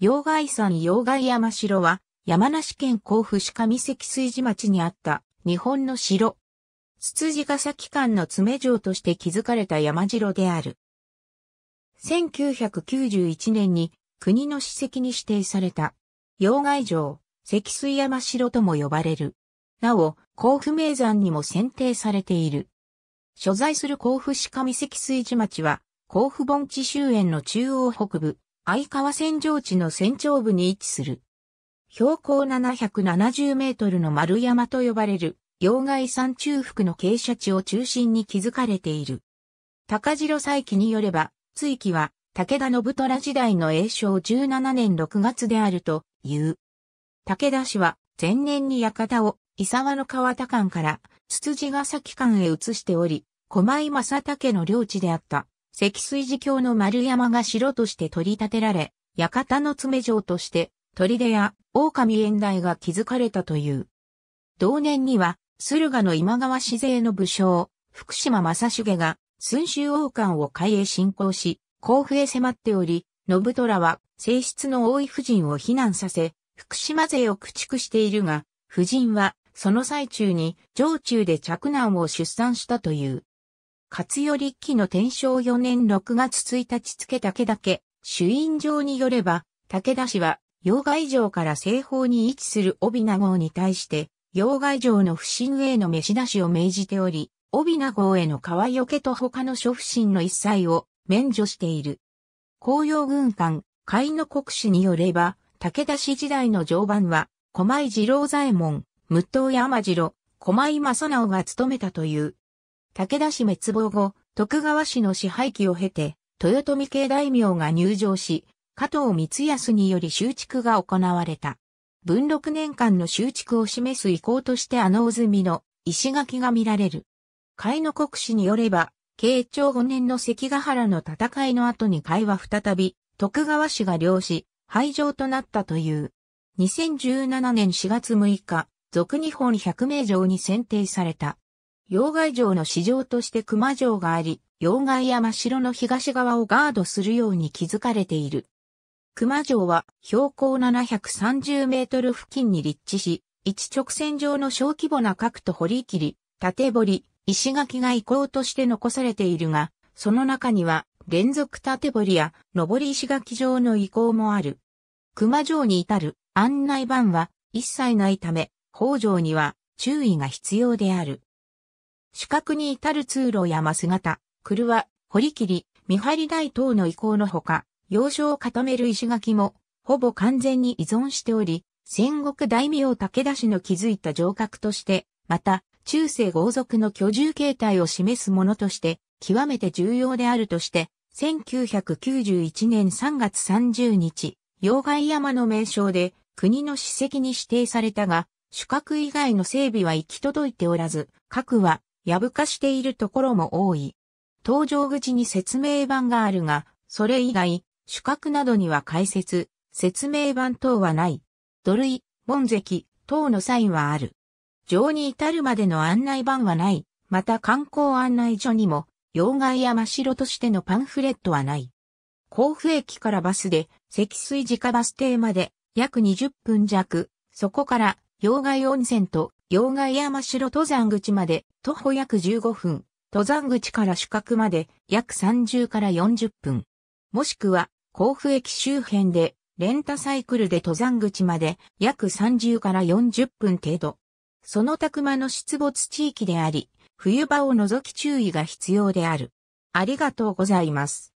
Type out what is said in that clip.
陽外山陽外山城は、山梨県甲府市上関水寺町にあった日本の城。つつじヶ崎間の爪城として築かれた山城である。1991年に国の史跡に指定された、陽外城、関水山城とも呼ばれる。なお、甲府名山にも選定されている。所在する甲府市上関水寺町は、甲府盆地周辺の中央北部、相川戦場地の戦長部に位置する。標高770メートルの丸山と呼ばれる、洋外山中腹の傾斜地を中心に築かれている。高城佐伯によれば、追記は、武田信虎時代の栄正17年6月であるという。武田氏は、前年に館を、伊沢の川田間から、つつじヶ崎間へ移しており、小前正武の領地であった。積水寺教の丸山が城として取り立てられ、館の詰城として、砦や狼縁台が築かれたという。同年には、駿河の今川市勢の武将、福島正重が、寸州王冠を海へ侵攻し、甲府へ迫っており、信虎は、性質の多い夫人を避難させ、福島勢を駆逐しているが、夫人は、その最中に、城中で着難を出産したという。勝頼期の天正4年6月1日付武田家、主因上によれば、武田氏は、洋外城から西方に位置する帯名号に対して、洋外城の不審への召し出しを命じており、帯名号への川除けと他の諸不審の一切を免除している。紅葉軍艦、海の国史によれば、武田氏時代の常磐は、狛井二郎左衛門、武藤山次郎、狛井正直が務めたという、武田氏滅亡後、徳川氏の支配期を経て、豊臣家大名が入城し、加藤光康により修築が行われた。文禄年間の修築を示す意向としてあの済みの石垣が見られる。海の国史によれば、慶長5年の関ヶ原の戦いの後に会は再び、徳川氏が領し、廃城となったという。2017年4月6日、俗日本百名城に選定された。洋外城の市場として熊城があり、洋外山城の東側をガードするように築かれている。熊城は標高730メートル付近に立地し、一直線上の小規模な核と堀切り、縦堀、石垣が遺構として残されているが、その中には連続縦堀や上り石垣上の遺構もある。熊城に至る案内板は一切ないため、北条には注意が必要である。主角に至る通路や姿、ス型、車、堀切、見張り台等の遺構のほか、要所を固める石垣も、ほぼ完全に依存しており、戦国大名武田氏の築いた城郭として、また、中世豪族の居住形態を示すものとして、極めて重要であるとして、1991年3月30日、妖怪山の名称で、国の史跡に指定されたが、主角以外の整備は行き届いておらず、核は破かしているところも多い。搭乗口に説明板があるが、それ以外、主格などには解説、説明板等はない。土塁、門跡、等のサインはある。城に至るまでの案内板はない。また観光案内所にも、用外や真っ白としてのパンフレットはない。甲府駅からバスで、積水自家バス停まで、約20分弱、そこから、用外温泉と両外山城登山口まで徒歩約15分、登山口から宿泊まで約30から40分。もしくは甲府駅周辺でレンタサイクルで登山口まで約30から40分程度。そのたくまの出没地域であり、冬場を除き注意が必要である。ありがとうございます。